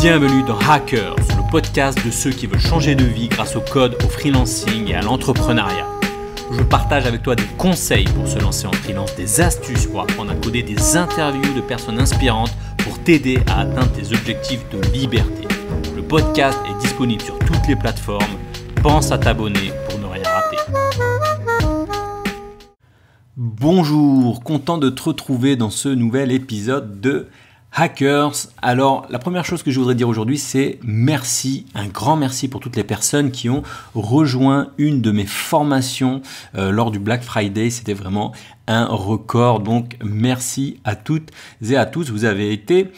Bienvenue dans Hackers, le podcast de ceux qui veulent changer de vie grâce au code, au freelancing et à l'entrepreneuriat. Je partage avec toi des conseils pour se lancer en freelance, des astuces pour apprendre à coder, des interviews de personnes inspirantes pour t'aider à atteindre tes objectifs de liberté. Le podcast est disponible sur toutes les plateformes. Pense à t'abonner pour ne rien rater. Bonjour, content de te retrouver dans ce nouvel épisode de Hackers, alors la première chose que je voudrais dire aujourd'hui, c'est merci, un grand merci pour toutes les personnes qui ont rejoint une de mes formations euh, lors du Black Friday. C'était vraiment un record. Donc merci à toutes et à tous, vous avez été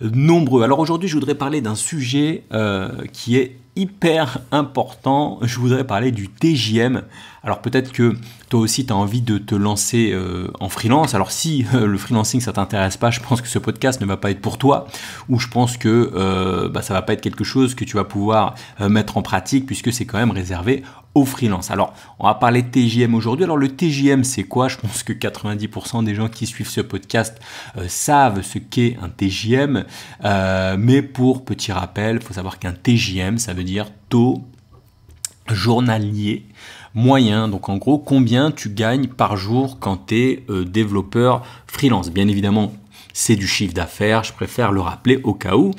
nombreux. Alors aujourd'hui, je voudrais parler d'un sujet euh, qui est hyper important, je voudrais parler du TJM. Alors peut-être que toi aussi tu as envie de te lancer euh, en freelance. Alors si le freelancing ça t'intéresse pas, je pense que ce podcast ne va pas être pour toi ou je pense que euh, bah, ça va pas être quelque chose que tu vas pouvoir euh, mettre en pratique puisque c'est quand même réservé au freelance. Alors, on va parler de TJM aujourd'hui. Alors, le TJM, c'est quoi Je pense que 90% des gens qui suivent ce podcast savent ce qu'est un TJM. mais pour petit rappel, il faut savoir qu'un TJM, ça veut dire taux journalier moyen. Donc en gros, combien tu gagnes par jour quand tu es euh, développeur freelance. Bien évidemment, c'est du chiffre d'affaires, je préfère le rappeler au cas où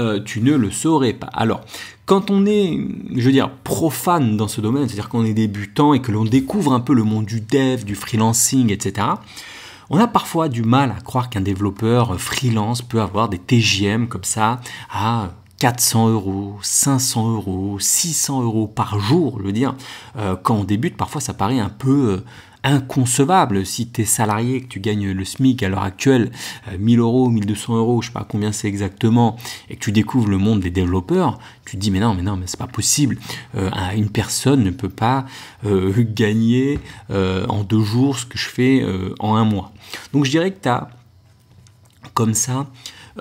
euh, tu ne le saurais pas. Alors, quand on est, je veux dire, profane dans ce domaine, c'est-à-dire qu'on est débutant et que l'on découvre un peu le monde du dev, du freelancing, etc., on a parfois du mal à croire qu'un développeur freelance peut avoir des TGM comme ça à 400 euros, 500 euros, 600 euros par jour, je veux dire, euh, quand on débute, parfois ça paraît un peu euh, inconcevable. Si tu es salarié, que tu gagnes le SMIC à l'heure actuelle, 1000 euh, euros, 1200 euros, je sais pas combien c'est exactement, et que tu découvres le monde des développeurs, tu te dis mais non, mais non, mais c'est pas possible. une personne ne peut pas gagner en deux jours ce que je fais en un mois. Donc je dirais que tu as comme ça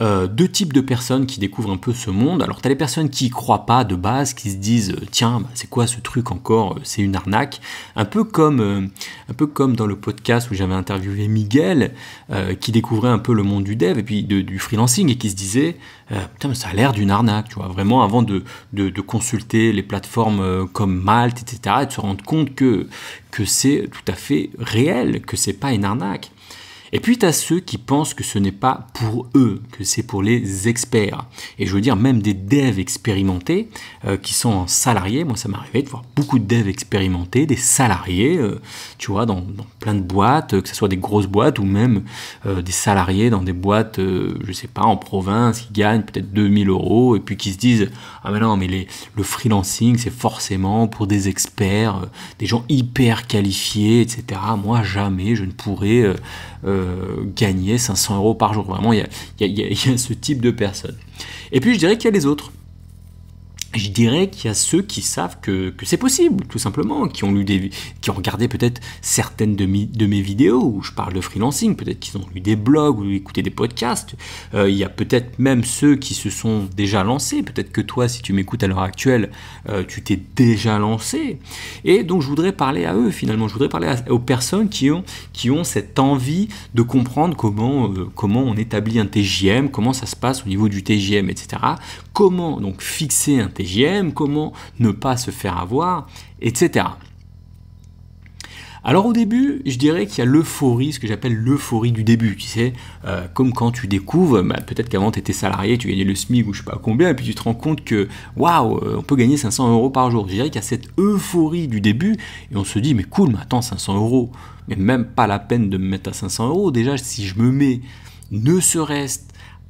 euh, deux types de personnes qui découvrent un peu ce monde. Alors, tu as les personnes qui y croient pas de base, qui se disent euh, Tiens, bah, c'est quoi ce truc encore euh, C'est une arnaque. Un peu, comme, un peu comme dans le podcast où j'avais interviewé Miguel, qui découvrait un peu le monde du dev et puis du freelancing et qui se disait Putain, ça a l'air d'une arnaque, tu vois. Vraiment, avant de, consulter les plateformes comme Malte, etc., et de se rendre compte que, que c'est tout à fait réel, que c'est pas une arnaque. Et puis tu as ceux qui pensent que ce n'est pas pour eux, que c'est pour les experts. Et je veux dire, même des devs expérimentés euh, qui sont en salariés, moi ça m'est arrivé de voir beaucoup de devs expérimentés, des salariés, euh, tu vois, dans, plein de boîtes, euh, que ce soit des grosses boîtes ou même des salariés dans des boîtes, je sais pas, en province, qui gagnent peut-être 2000 euros et puis qui se disent Ah mais non, mais le freelancing c'est forcément pour des experts, des gens hyper qualifiés, etc. Moi jamais je ne pourrais euh, gagner 500 euros par jour. Vraiment, il y, ce type de personnes. Et puis, je dirais qu'il y a les autres je dirais qu'il y a ceux qui savent que, c'est possible, tout simplement, qui ont lu des, qui ont regardé peut-être certaines de, mes vidéos où je parle de freelancing, peut-être qu'ils ont lu des blogs ou écouté des podcasts. Euh, il y a peut-être même ceux qui se sont déjà lancés. Peut-être que toi, si tu m'écoutes à l'heure actuelle, euh, tu t'es déjà lancé. Et donc, je voudrais parler à eux finalement. Je voudrais parler aux personnes qui ont, qui ont cette envie de comprendre comment, euh, comment on établit un TGM, comment ça se passe au niveau du TGM, etc comment donc fixer un TGM, comment ne pas se faire avoir, etc. Alors au début, je dirais qu'il y a l'euphorie, ce que j'appelle l'euphorie du début, tu sais, euh, comme quand tu découvres, bah, peut-être qu'avant tu étais salarié, tu gagnais le SMIC ou je sais pas combien, et puis tu te rends compte que, waouh, euh, on peut gagner 500 euros par jour. Je dirais qu'il y a cette euphorie du début, et on se dit, mais cool, mais attends, 500 euros, mais même pas la peine de me mettre à 500 euros, déjà si je me mets ne serait-ce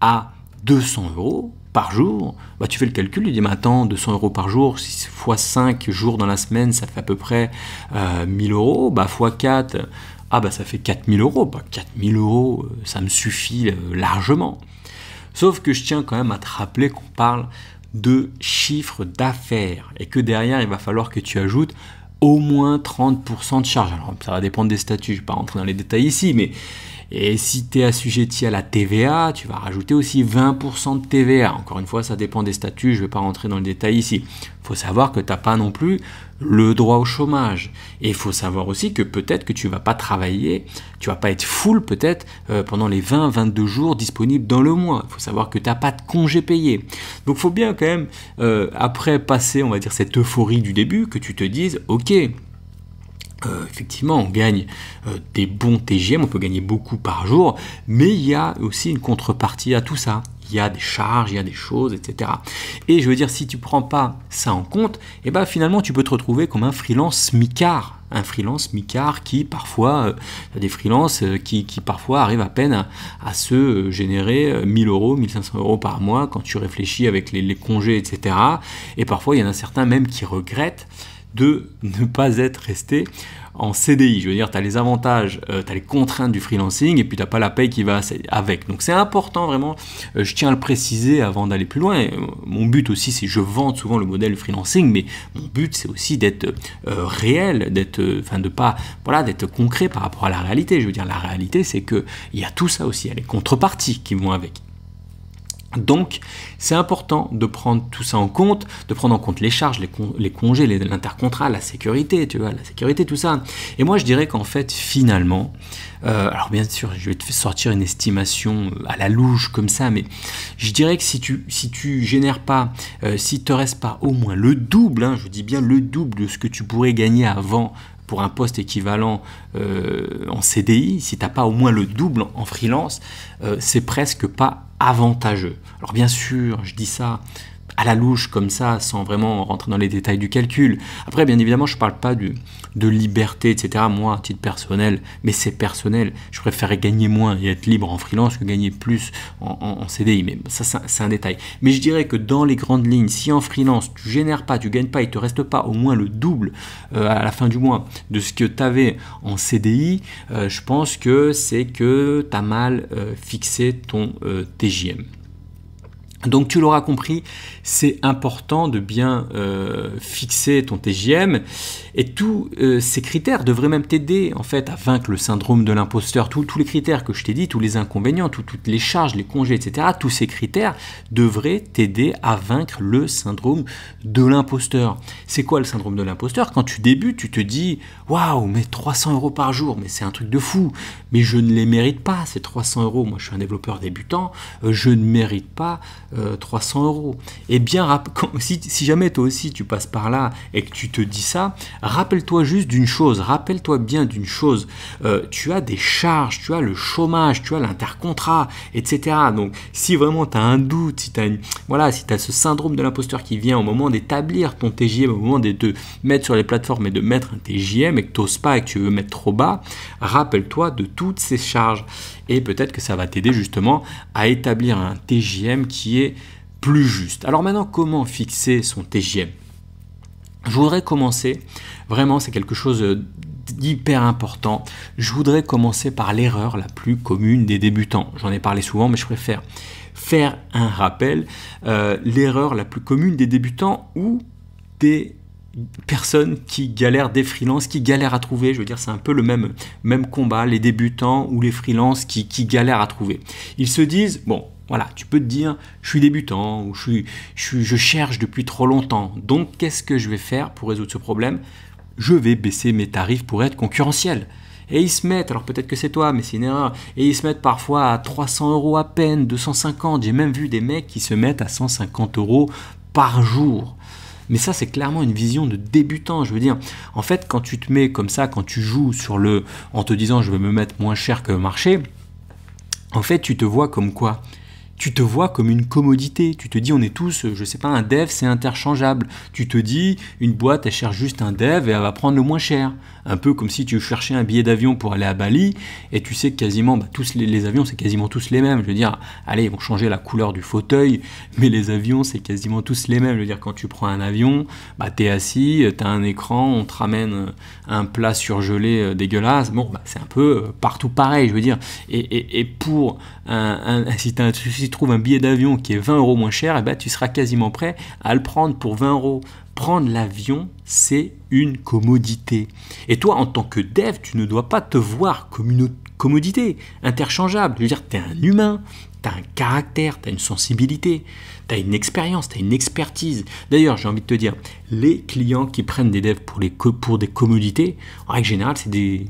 à 200 euros, par jour, bah, tu fais le calcul, il dit maintenant 200 euros par jour, 6 fois 5 jours dans la semaine, ça fait à peu près 1000 euh, euros, bah, x 4, ah bah ça fait 4000 euros, bah, 4000 euros, euh, ça me suffit euh, largement. Sauf que je tiens quand même à te rappeler qu'on parle de chiffre d'affaires et que derrière, il va falloir que tu ajoutes au moins 30% de charge. Alors, ça va dépendre des statuts, je ne vais pas rentrer dans les détails ici, mais et si tu es assujetti à la TVA, tu vas rajouter aussi 20% de TVA. Encore une fois, ça dépend des statuts, je ne vais pas rentrer dans le détail ici. Il faut savoir que tu n'as pas non plus le droit au chômage. Et il faut savoir aussi que peut-être que tu vas pas travailler, tu vas pas être full peut-être euh, pendant les 20-22 jours disponibles dans le mois. Il faut savoir que tu n'as pas de congé payé. Donc faut bien quand même, euh, après passer, on va dire, cette euphorie du début, que tu te dises, ok, euh, effectivement, on gagne euh, des bons TGM, on peut gagner beaucoup par jour, mais il y a aussi une contrepartie à tout ça. Il y a des charges, il y a des choses, etc. Et je veux dire, si tu prends pas ça en compte, eh ben finalement, tu peux te retrouver comme un freelance micard. Un freelance micard qui parfois, euh, des freelances qui, parfois arrivent à peine à, se générer 1000 euros, 1500 euros par mois quand tu réfléchis avec les, les congés, etc. Et parfois, il y en a certains même qui regrettent de ne pas être resté en CDI. Je veux dire, tu as les avantages, euh, tu as les contraintes du freelancing et puis tu n'as pas la paye qui va avec. Donc c'est important vraiment, euh, je tiens à le préciser avant d'aller plus loin. mon but aussi, c'est je vends souvent le modèle freelancing, mais mon but c'est aussi d'être euh, réel, d'être, enfin de pas, voilà, d'être concret par rapport à la réalité. Je veux dire, la réalité c'est que il y a tout ça aussi, il y a les contreparties qui vont avec. Donc, c'est important de prendre tout ça en compte, de prendre en compte les charges, les, congés, l'intercontrat, la sécurité, tu vois, la sécurité, tout ça. Et moi, je dirais qu'en fait, finalement, euh, alors bien sûr, je vais te sortir une estimation euh, à la louche comme ça, mais je dirais que si tu, si tu génères pas, euh, si te reste pas au moins le double, hein, je dis bien le double de ce que tu pourrais gagner avant pour un poste équivalent en CDI, si tu n'as pas au moins le double en freelance, c'est presque pas avantageux. Alors bien sûr, je dis ça à la louche comme ça, sans vraiment rentrer dans les détails du calcul. Après, bien évidemment, je ne parle pas du, de liberté, etc. Moi, à titre personnel, mais c'est personnel, je préférais gagner moins et être libre en freelance que gagner plus en, CDI. Mais ça, c'est un détail. Mais je dirais que dans les grandes lignes, si en freelance, tu génères pas, tu gagnes pas, il te reste pas au moins le double euh, à la fin du mois de ce que tu avais en CDI, euh, je pense que c'est que tu as mal euh, fixé ton TJM. Donc tu l'auras compris, c'est important de bien euh, fixer ton TGM. et tous euh, ces critères devraient même t'aider en fait à vaincre le syndrome de l'imposteur. Tous les critères que je t'ai dit, tous les inconvénients, toutes les charges, les congés, etc. Tous ces critères devraient t'aider à vaincre le syndrome de l'imposteur. C'est quoi le syndrome de l'imposteur Quand tu débutes, tu te dis waouh, mais 300 euros par jour, mais c'est un truc de fou. Mais je ne les mérite pas ces 300 euros. Moi, je suis un développeur débutant, euh, je ne mérite pas 300 euh, euros. Et bien, si, si, jamais toi aussi tu passes par là et que tu te dis ça, rappelle-toi juste d'une chose, rappelle-toi bien d'une chose. Euh, tu as des charges, tu as le chômage, tu as l'intercontrat, etc. Donc, si vraiment tu as un doute, si tu voilà, si as ce syndrome de l'imposteur qui vient au moment d'établir ton TJM, au moment de te mettre sur les plateformes et de mettre un TJM et que tu n'oses pas et que tu veux mettre trop bas, rappelle-toi de toutes ces charges et peut-être que ça va t'aider justement à établir un TJM qui est plus juste. Alors maintenant, comment fixer son TJM Je voudrais commencer, vraiment c'est quelque chose d'hyper important, je voudrais commencer par l'erreur la plus commune des débutants. J'en ai parlé souvent, mais je préfère faire un rappel. Euh, l'erreur la plus commune des débutants ou des personnes qui galèrent, des freelances qui galèrent à trouver. Je veux dire, c'est un peu le même, même combat, les débutants ou les freelances qui, qui galèrent à trouver. Ils se disent, bon, voilà, tu peux te dire, je suis débutant ou je, suis, je, je cherche depuis trop longtemps, donc qu'est-ce que je vais faire pour résoudre ce problème Je vais baisser mes tarifs pour être concurrentiel. Et ils se mettent, alors peut-être que c'est toi, mais c'est une erreur, et ils se mettent parfois à 300 euros à peine, 250, j'ai même vu des mecs qui se mettent à 150 euros par jour. Mais ça, c'est clairement une vision de débutant. Je veux dire, en fait, quand tu te mets comme ça, quand tu joues sur le, en te disant je vais me mettre moins cher que le marché, en fait, tu te vois comme quoi tu te vois comme une commodité. Tu te dis, on est tous, je ne sais pas, un dev, c'est interchangeable. Tu te dis, une boîte, elle cherche juste un dev et elle va prendre le moins cher un peu comme si tu cherchais un billet d'avion pour aller à Bali, et tu sais quasiment bah, tous les, avions, c'est quasiment tous les mêmes. Je veux dire, allez, ils vont changer la couleur du fauteuil, mais les avions, c'est quasiment tous les mêmes. Je veux dire, quand tu prends un avion, bah, es assis, tu as un écran, on te ramène euh, un plat surgelé euh, dégueulasse. Bon, bah, c'est un peu euh, partout pareil, je veux dire. Et, et, pour un, un si, tu trouves un billet d'avion qui est 20 euros moins cher, et eh bah, ben, tu seras quasiment prêt à le prendre pour 20 euros prendre l'avion, c'est une commodité. Et toi, en tant que dev, tu ne dois pas te voir comme une commodité interchangeable. Je veux dire, tu es un humain, tu as un caractère, tu as une sensibilité, tu as une expérience, tu as une expertise. D'ailleurs, j'ai envie de te dire, les clients qui prennent des devs pour, les pour des commodités, en règle générale, c'est des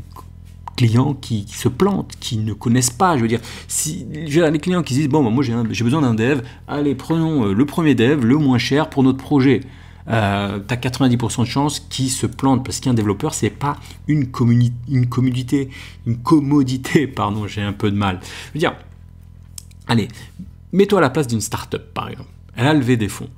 clients qui, se plantent, qui ne connaissent pas. Je veux dire, si les clients qui disent bon, bah, moi j'ai besoin d'un dev, allez prenons euh, le premier dev, le moins cher pour notre projet tu as 90% de chances qu'ils se plante parce qu'un développeur, c'est pas une, une commodité, une commodité, pardon, j'ai un peu de mal. Je veux dire, allez, mets-toi à la place d'une startup par exemple. Elle a levé des fonds.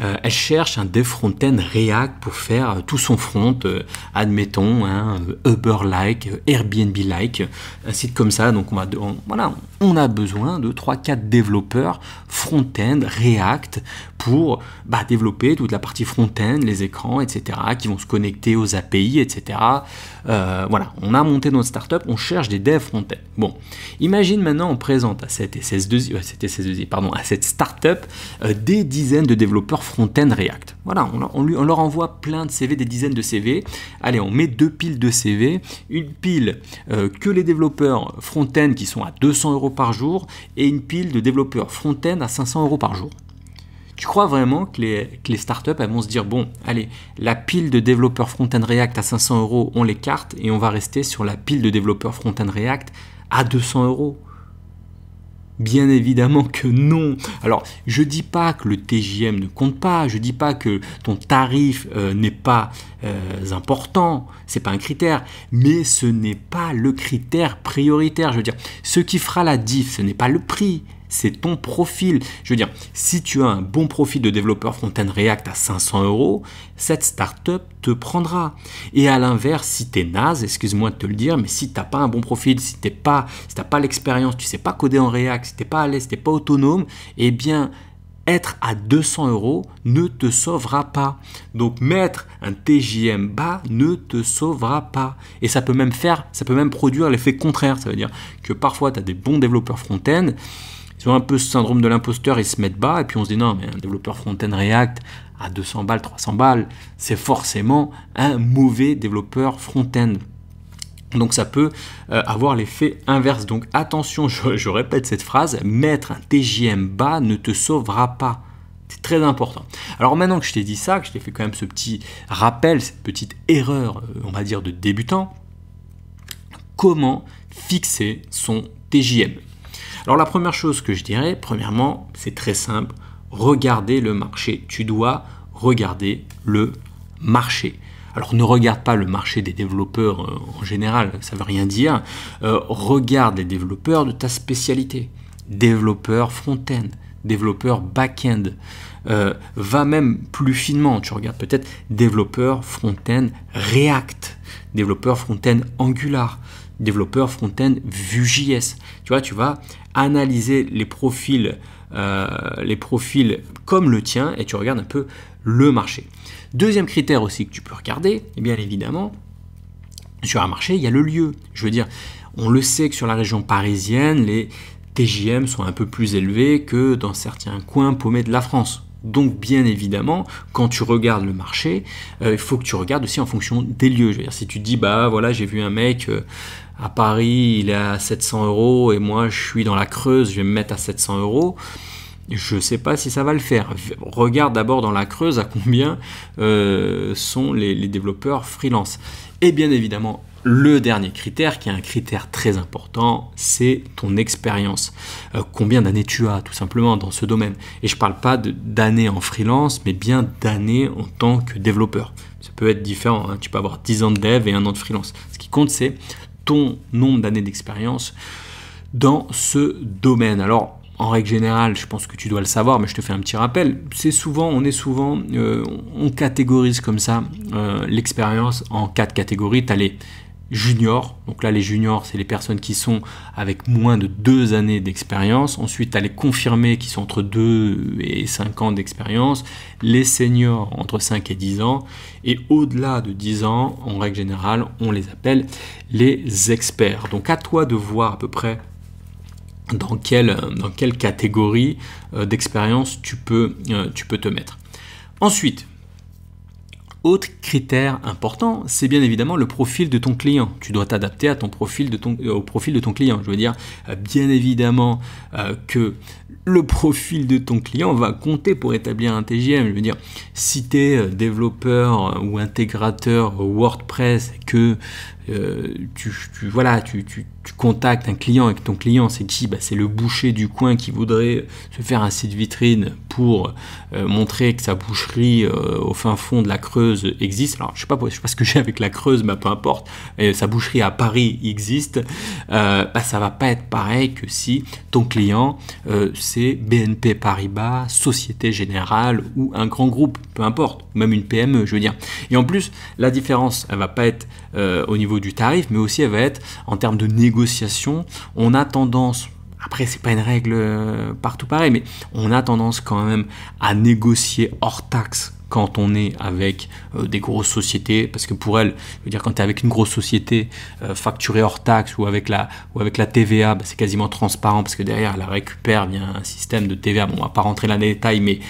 Euh, elle cherche un dev front-end React pour faire euh, tout son front, euh, admettons, hein, Uber-like, Airbnb-like, un site comme ça. Donc on, va, voilà, on a besoin de 3-4 développeurs front-end React pour bah, développer toute la partie front-end, les écrans, etc., qui vont se connecter aux API, etc. Euh, voilà, on a monté notre startup, on cherche des devs front-end. Bon, imagine maintenant on présente à cette SS2I, euh, pardon, à cette startup euh, des dizaines de développeurs front-end React. Voilà, on, lui, on, leur envoie plein de CV, des dizaines de CV. Allez, on met deux piles de CV, une pile que les développeurs front-end qui sont à 200 euros par jour et une pile de développeurs front-end à 500 euros par jour. Tu crois vraiment que les, startups vont se dire bon, allez, la pile de développeurs front-end React à 500 euros, on l'écarte et on va rester sur la pile de développeurs front-end React à 200 euros Bien évidemment que non. Alors, je dis pas que le TJM ne compte pas, je ne dis pas que ton tarif euh, n'est pas important. Euh, important, c'est pas un critère, mais ce n'est pas le critère prioritaire. Je veux dire, ce qui fera la diff, ce n'est pas le prix, c'est ton profil. Je veux dire, si tu as un bon profil de développeur front-end React à 500 euros, cette startup te prendra. Et à l'inverse, si tu es naze, excuse-moi de te le dire, mais si tu n'as pas un bon profil, si tu pas, si t'as pas l'expérience, tu sais pas coder en React, si tu pas à l'aise, si tu pas autonome, eh bien, être à 200 euros ne te sauvera pas. Donc mettre un TJM bas ne te sauvera pas. Et ça peut même faire, ça peut même produire l'effet contraire. Ça veut dire que parfois tu as des bons développeurs front-end un peu ce syndrome de l'imposteur, ils se mettent bas, et puis on se dit non, mais un développeur front-end React à 200 balles, 300 balles, c'est forcément un mauvais développeur front-end. Donc ça peut euh, avoir l'effet inverse. Donc attention, je, je, répète cette phrase, mettre un TJM bas ne te sauvera pas. C'est très important. Alors maintenant que je t'ai dit ça, que je t'ai fait quand même ce petit rappel, cette petite erreur, euh, on va dire, de débutant, comment fixer son TJM alors la première chose que je dirais, premièrement, c'est très simple, Regardez le marché. Tu dois regarder le marché. Alors ne regarde pas le marché des développeurs euh, en général, ça veut rien dire. Euh, regarde les développeurs de ta spécialité. Développeur front-end, développeur back-end. Euh, va même plus finement, tu regardes peut-être développeur front-end React, développeur front-end Angular, développeur front-end Vue.js. Tu vois, tu vas analyser les profils, euh, les profils comme le tien et tu regardes un peu le marché. Deuxième critère aussi que tu peux regarder, et eh bien évidemment, sur un marché, il y a le lieu. Je veux dire, on le sait que sur la région parisienne, les TJM sont un peu plus élevés que dans certains coins paumés de la France. Donc bien évidemment, quand tu regardes le marché, euh, il faut que tu regardes aussi en fonction des lieux. Je veux dire, si tu dis bah voilà, j'ai vu un mec euh, à Paris, il est à 700 euros et moi je suis dans la Creuse, je vais me mettre à 700 euros. Je ne sais pas si ça va le faire. Regarde d'abord dans la Creuse à combien euh, sont les, développeurs freelance. Et bien évidemment, le dernier critère, qui est un critère très important, c'est ton expérience. Euh, combien d'années tu as, tout simplement, dans ce domaine. Et je ne parle pas d'années en freelance, mais bien d'années en tant que développeur. Ça peut être différent. Hein. Tu peux avoir 10 ans de dev et un an de freelance. Ce qui compte, c'est ton nombre d'années d'expérience dans ce domaine. Alors, en règle générale, je pense que tu dois le savoir, mais je te fais un petit rappel. C'est souvent, on est souvent, euh, on catégorise comme ça euh, l'expérience en quatre catégories. Tu juniors. Donc là, les juniors, c'est les personnes qui sont avec moins de deux années d'expérience. Ensuite, tu as les confirmés qui sont entre 2 et 5 ans d'expérience. Les seniors, entre 5 et 10 ans. Et au-delà de 10 ans, en règle générale, on les appelle les experts. Donc à toi de voir à peu près dans quelle, dans quelle catégorie euh, d'expérience tu peux, euh, tu peux te mettre. Ensuite, autre critère important, c'est bien évidemment le profil de ton client. Tu dois t'adapter à ton profil de ton, euh, au profil de ton client. Je veux dire, euh, bien évidemment euh, que le profil de ton client va compter pour établir un TGM. Je veux dire, si tu es développeur ou intégrateur WordPress, que tu, voilà, tu, tu, contactes un client et que ton client c'est qui bah, C'est le boucher du coin qui voudrait se faire un site vitrine pour euh, montrer que sa boucherie euh, au fin fond de la Creuse existe. Alors, je sais pas, je sais pas ce que j'ai avec la Creuse, mais peu importe. Et sa boucherie à Paris existe. Euh, bah, ça va pas être pareil que si ton client c'est BNP Paribas, Société Générale ou un grand groupe, peu importe, même une PME, je veux dire. Et en plus, la différence, elle va pas être au niveau du tarif, mais aussi elle va être en termes de négociation. On a tendance après, ce n'est pas une règle euh, partout pareil, mais on a tendance quand même à négocier hors taxe quand on est avec euh, des grosses sociétés, parce que pour elles, dire, quand tu es avec une grosse société euh, facturée hors taxe ou avec la, ou avec la TVA, bah, c'est quasiment transparent parce que derrière, elle la récupère via un système de TVA. Bon, on va pas rentrer dans les détails, mais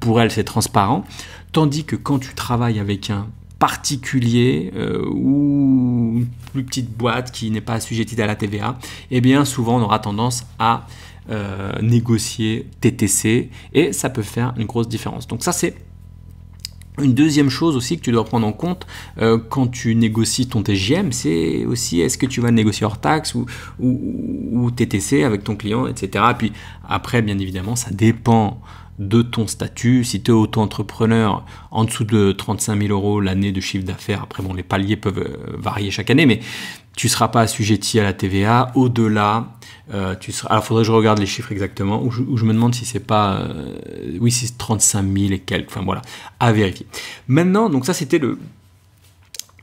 pour elle, c'est transparent. Tandis que quand tu travailles avec un particulier euh, ou une plus petite boîte qui n'est pas assujettie à la TVA, et eh bien souvent on aura tendance à euh, négocier TTC et ça peut faire une grosse différence. Donc ça c'est une deuxième chose aussi que tu dois prendre en compte euh, quand tu négocies ton TGM, c'est aussi est-ce que tu vas négocier hors taxe ou, TTC avec ton client, etc. Puis après, bien évidemment, ça dépend de ton statut. Si tu es auto-entrepreneur, en dessous de 35 000 euros l'année de chiffre d'affaires, après bon, les paliers peuvent euh, varier chaque année, mais tu ne seras pas assujetti à la TVA. Au-delà, euh, tu seras... Alors, faudrait que je regarde les chiffres exactement, ou je, me demande si c'est pas... Euh, oui, c'est 35 000 et quelques, enfin voilà, à vérifier. Maintenant, donc ça c'était le...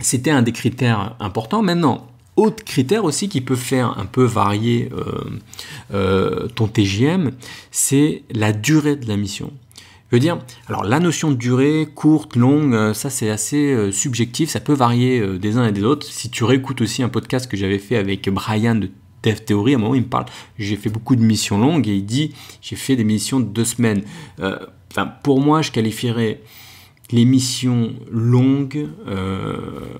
C'était un des critères importants. Maintenant, autre critère aussi qui peut faire un peu varier euh, euh, ton TGM, c'est la durée de la mission. Je veux dire, alors la notion de durée, courte, longue, euh, ça c'est assez subjectif, ça peut varier des uns et des autres. Si tu réécoutes aussi un podcast que j'avais fait avec Brian de Dev Theory, à un moment il me parle, j'ai fait beaucoup de missions longues et il dit, j'ai fait des missions de deux semaines. enfin, pour moi, je qualifierais les missions longues, euh,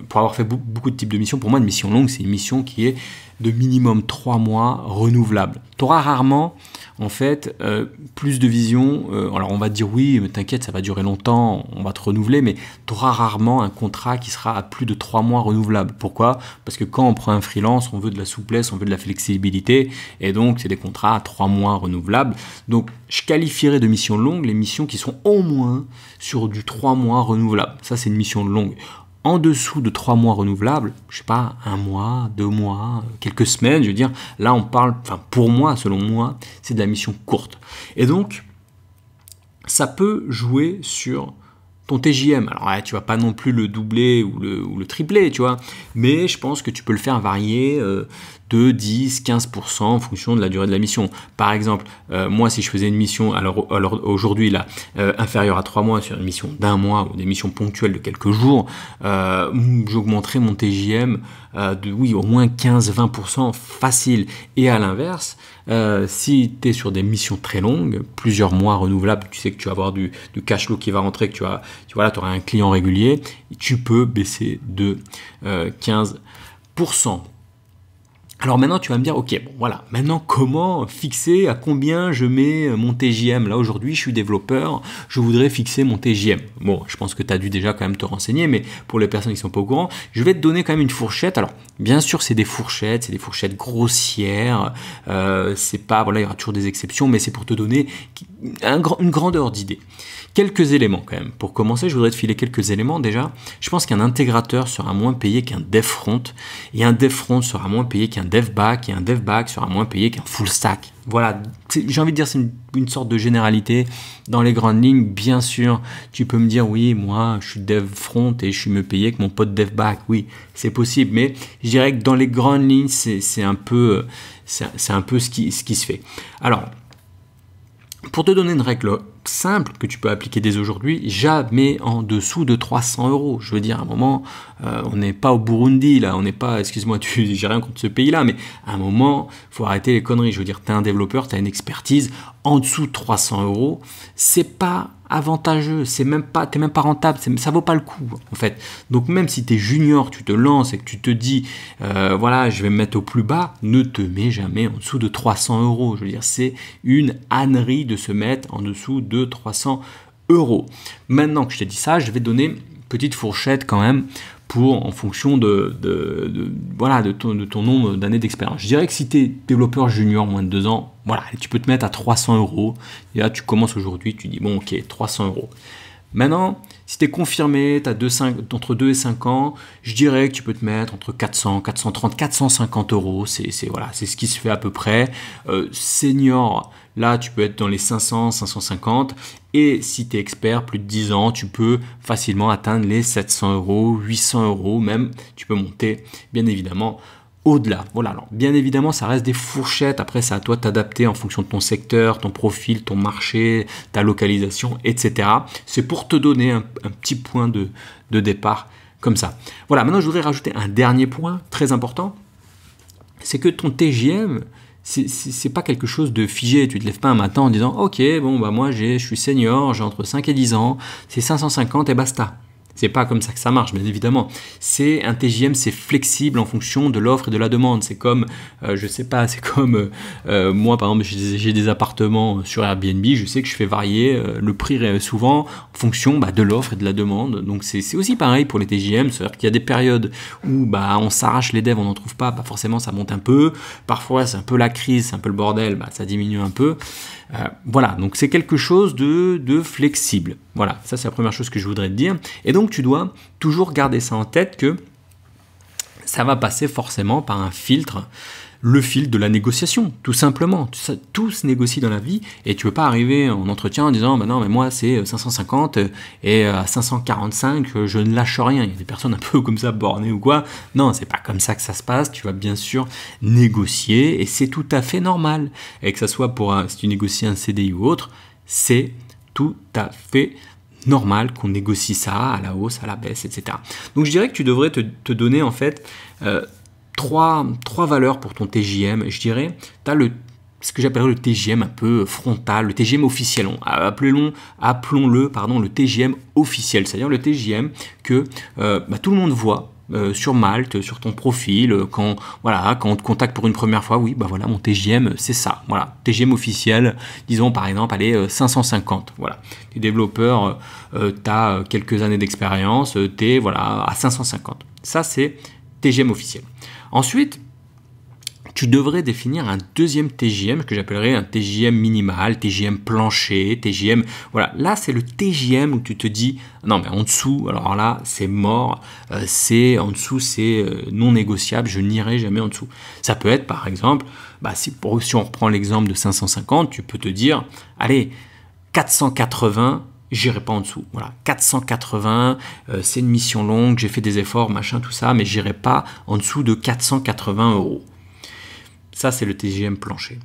pour avoir fait beaucoup de types de missions, pour moi, une mission longue, c'est une mission qui est de minimum 3 mois renouvelable. Tu rarement en fait, euh, plus de vision. Euh, alors on va dire oui, mais t'inquiète, ça va durer longtemps, on va te renouveler, mais tu auras rarement un contrat qui sera à plus de trois mois renouvelable. Pourquoi Parce que quand on prend un freelance, on veut de la souplesse, on veut de la flexibilité, et donc c'est des contrats à trois mois renouvelables. Donc je qualifierais de mission longue les missions qui sont au moins sur du trois mois renouvelable. Ça, c'est une mission longue en dessous de trois mois renouvelables, je sais pas, un mois, deux mois, quelques semaines, je veux dire, là on parle, enfin pour moi, selon moi, c'est de la mission courte. Et donc, ça peut jouer sur ton TJM. Alors tu vas pas non plus le doubler ou le, ou le, tripler, tu vois, mais je pense que tu peux le faire varier euh, de 10, 15% en fonction de la durée de la mission. Par exemple, euh, moi si je faisais une mission, alors, aujourd'hui là, euh, inférieure à trois mois sur une mission d'un mois ou des missions ponctuelles de quelques jours, j'augmenterais mon TJM de oui au moins 15-20% facile. Et à l'inverse, euh, si tu es sur des missions très longues, plusieurs mois renouvelables, tu sais que tu vas avoir du, cash flow qui va rentrer, que tu, as, auras un client régulier, tu peux baisser de 15%. Euh, alors maintenant, tu vas me dire, ok, bon voilà, maintenant comment fixer à combien je mets mon TJM Là aujourd'hui, je suis développeur, je voudrais fixer mon TJM. Bon, je pense que tu as dû déjà quand même te renseigner, mais pour les personnes qui sont pas au courant, je vais te donner quand même une fourchette. Alors, bien sûr, c'est des fourchettes, c'est des fourchettes grossières, euh, c'est pas, voilà, il y aura toujours des exceptions, mais c'est pour te donner une grandeur d'idées. Quelques éléments quand même. Pour commencer, je voudrais te filer quelques éléments. Déjà, je pense qu'un intégrateur sera moins payé qu'un dev front, et un dev front sera moins payé qu'un dev back, et un dev back sera moins payé qu'un full stack. Voilà, j'ai envie de dire c'est une, sorte de généralité. Dans les grandes lignes, bien sûr, tu peux me dire oui, moi je suis dev front et je suis mieux payé que mon pote dev back. Oui, c'est possible, mais je dirais que dans les grandes lignes, c'est un peu, c'est un peu ce qui, ce qui se fait. Alors, pour te donner une règle simple que tu peux appliquer dès aujourd'hui, jamais en dessous de 300 euros. Je veux dire, à un moment, euh, on n'est pas au Burundi, là, on n'est pas, excuse-moi, tu j'ai rien contre ce pays-là, mais à un moment, faut arrêter les conneries. Je veux dire, tu es un développeur, tu as une expertise, en dessous de 300 euros, c'est pas avantageux, c'est même pas, t'es même pas rentable, ça vaut pas le coup en fait. Donc même si tu es junior, tu te lances et que tu te dis, euh, voilà, je vais me mettre au plus bas, ne te mets jamais en dessous de 300 euros. Je veux dire, c'est une ânerie de se mettre en dessous de 300 euros. Maintenant que je t'ai dit ça, je vais donner petite fourchette quand même pour, en fonction de, voilà, de, ton, nombre d'années d'expérience. Je dirais que si tu es développeur junior moins de deux ans, voilà, tu peux te mettre à 300 euros. Et là, tu commences aujourd'hui, tu dis, bon, ok, 300 euros. Maintenant, si tu es confirmé, tu as entre 2 et 5 ans, je dirais que tu peux te mettre entre 400, 430, 450 euros. C'est voilà, ce qui se fait à peu près. Euh, senior, là, tu peux être dans les 500, 550. Et si tu es expert, plus de 10 ans, tu peux facilement atteindre les 700 euros, 800 euros même. Tu peux monter, bien évidemment, au-delà. Voilà, bien évidemment, ça reste des fourchettes. Après, c'est à toi de t'adapter en fonction de ton secteur, ton profil, ton marché, ta localisation, etc. C'est pour te donner un, petit point de, départ comme ça. Voilà, maintenant, je voudrais rajouter un dernier point très important c'est que ton TGM, c'est pas quelque chose de figé. Tu te lèves pas un matin en disant Ok, bon, bah moi, je suis senior, j'ai entre 5 et 10 ans, c'est 550 et basta. C'est pas comme ça que ça marche, mais évidemment. C'est un TJM, c'est flexible en fonction de l'offre et de la demande. C'est comme, euh, je sais pas, c'est comme euh, euh, moi par exemple, j'ai des appartements sur Airbnb, je sais que je fais varier le prix souvent en fonction bah, de l'offre et de la demande. Donc c'est aussi pareil pour les TJM, c'est-à-dire qu'il y a des périodes où bah on s'arrache les devs, on n'en trouve pas, bah, forcément ça monte un peu. Parfois c'est un peu la crise, c'est un peu le bordel, bah, ça diminue un peu. voilà, donc c'est quelque chose de, flexible. Voilà, ça c'est la première chose que je voudrais te dire. Et donc tu dois toujours garder ça en tête que ça va passer forcément par un filtre, le filtre de la négociation, tout simplement. Tout se négocie dans la vie et tu ne veux pas arriver en entretien en disant bah non, mais moi c'est 550 euh, et euh, à 545 euh, je ne lâche rien. Il y a des personnes un peu comme ça bornées ou quoi. Non, c'est pas comme ça que ça se passe. Tu vas bien sûr négocier et c'est tout à fait normal. Et que ce soit pour un, si tu négocies un CDI ou autre, c'est tout à fait normal normal qu'on négocie ça à la hausse, à la baisse, etc. Donc je dirais que tu devrais te, donner en fait euh, trois, trois, valeurs pour ton TJM. Je dirais, tu as le, ce que j'appellerais le TGM un peu frontal, le TJM officiel. Appelons-le appelons -le, pardon, le TJM officiel, c'est-à-dire le TJM que euh, bah, tout le monde voit, euh, sur Malte, sur ton profil, euh, quand, voilà, quand on te contacte pour une première fois, oui, bah voilà, mon TGM, c'est ça. Voilà, TGM officiel, disons par exemple, allez, 550. Euh, voilà, tu développeur, tu as quelques années d'expérience, tu voilà, à 550. Ça, c'est TGM officiel. Ensuite, tu devrais définir un deuxième TJM que j'appellerais un TJM minimal, TJM plancher, TJM. Voilà, là c'est le TJM où tu te dis non mais en dessous, alors là c'est mort, euh, c'est en dessous c'est euh, non négociable, je n'irai jamais en dessous. Ça peut être par exemple, bah, si, on reprend l'exemple de 550, tu peux te dire allez 480 j'irai pas en dessous. Voilà, 480, euh, c'est une mission longue, j'ai fait des efforts, machin, tout ça, mais j'irai pas en dessous de 480 euros. Ça, c'est le TGM plancher.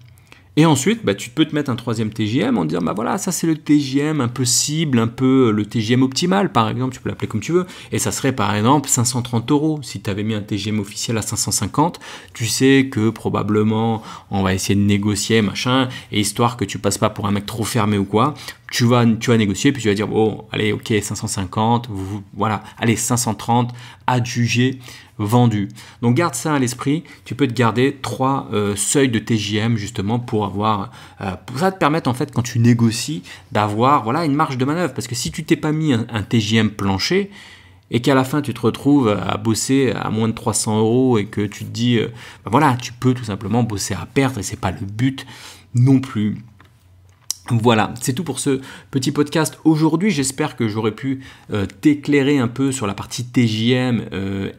Et ensuite, bah, tu peux te mettre un troisième TGM en disant, bah voilà, ça c'est le TGM un peu cible, un peu euh, le TGM optimal, par exemple, tu peux l'appeler comme tu veux. Et ça serait par exemple 530 euros. Si tu avais mis un TGM officiel à 550, tu sais que probablement on va essayer de négocier, machin, et histoire que tu passes pas pour un mec trop fermé ou quoi, tu vas, tu négocier, puis tu vas dire, bon, oh, allez, ok, 550, voilà, allez, 530, adjugé, vendu. Donc garde ça à l'esprit, tu peux te garder trois euh, seuils de TJM justement pour avoir, euh, pour ça te permettre en fait quand tu négocies d'avoir voilà une marge de manœuvre, parce que si tu t'es pas mis un, TGM TJM plancher, et qu'à la fin tu te retrouves à bosser à moins de 300 euros et que tu te dis, euh, bah, voilà, tu peux tout simplement bosser à perdre et n'est pas le but non plus. Voilà, c'est tout pour ce petit podcast aujourd'hui. J'espère que j'aurai pu euh, t'éclairer un peu sur la partie TJM,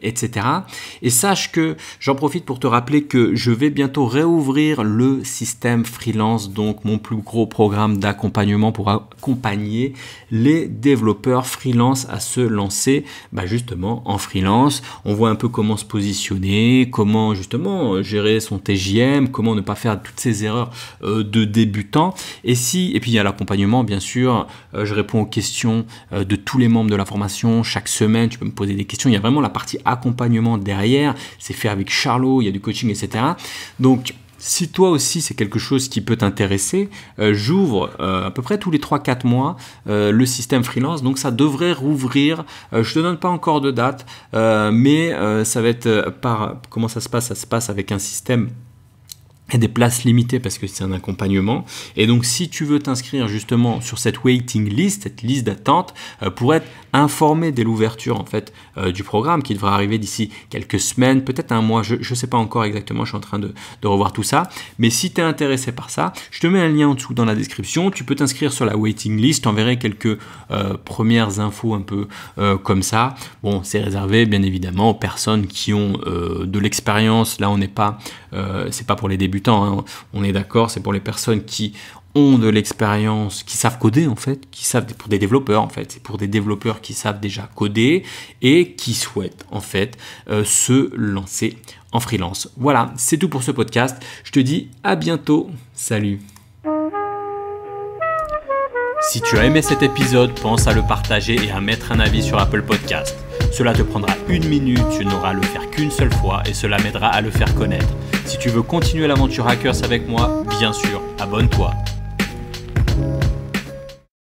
etc. Euh, et sache que j'en profite pour te rappeler que je vais bientôt réouvrir le système freelance, donc mon plus gros programme d'accompagnement pour accompagner les développeurs freelance à se lancer bah, justement en freelance. On voit un peu comment se positionner, comment justement gérer son TJM, comment ne pas faire toutes ces erreurs euh, de débutant. Et si et puis il y a l'accompagnement, bien sûr. Euh, je réponds aux questions euh, de tous les membres de la formation. Chaque semaine, tu peux me poser des questions. Il y a vraiment la partie accompagnement derrière. C'est fait avec Charlot, il y a du coaching, etc. Donc, si toi aussi c'est quelque chose qui peut t'intéresser, euh, j'ouvre à peu près tous les 3-4 mois le système freelance, donc ça devrait rouvrir. je ne te donne pas encore de date, mais ça va être par comment ça se passe Ça se passe avec un système et des places limitées parce que c'est un accompagnement. Et donc si tu veux t'inscrire justement sur cette waiting list, cette liste d'attente, euh, pour être informé dès l'ouverture en fait euh, du programme qui devrait arriver d'ici quelques semaines, peut-être un mois, je ne sais pas encore exactement, je suis en train de, revoir tout ça. Mais si tu es intéressé par ça, je te mets un lien en dessous dans la description, tu peux t'inscrire sur la waiting list, t'enverrai quelques euh, premières infos un peu comme ça. Bon, c'est réservé bien évidemment aux personnes qui ont de l'expérience, là on n'est pas, c'est pas pour les débuts temps hein. on est d'accord, c'est pour les personnes qui ont de l'expérience, qui savent coder en fait, qui savent pour des développeurs en fait, c'est pour des développeurs qui savent déjà coder et qui souhaitent en fait euh, se lancer en freelance. Voilà, c'est tout pour ce podcast. Je te dis à bientôt. Salut. Si tu as aimé cet épisode, pense à le partager et à mettre un avis sur Apple Podcast. Cela te prendra une minute, tu n'auras à le faire qu'une seule fois et cela m'aidera à le faire connaître. Si tu veux continuer l'aventure Hackers avec moi, bien sûr, abonne-toi.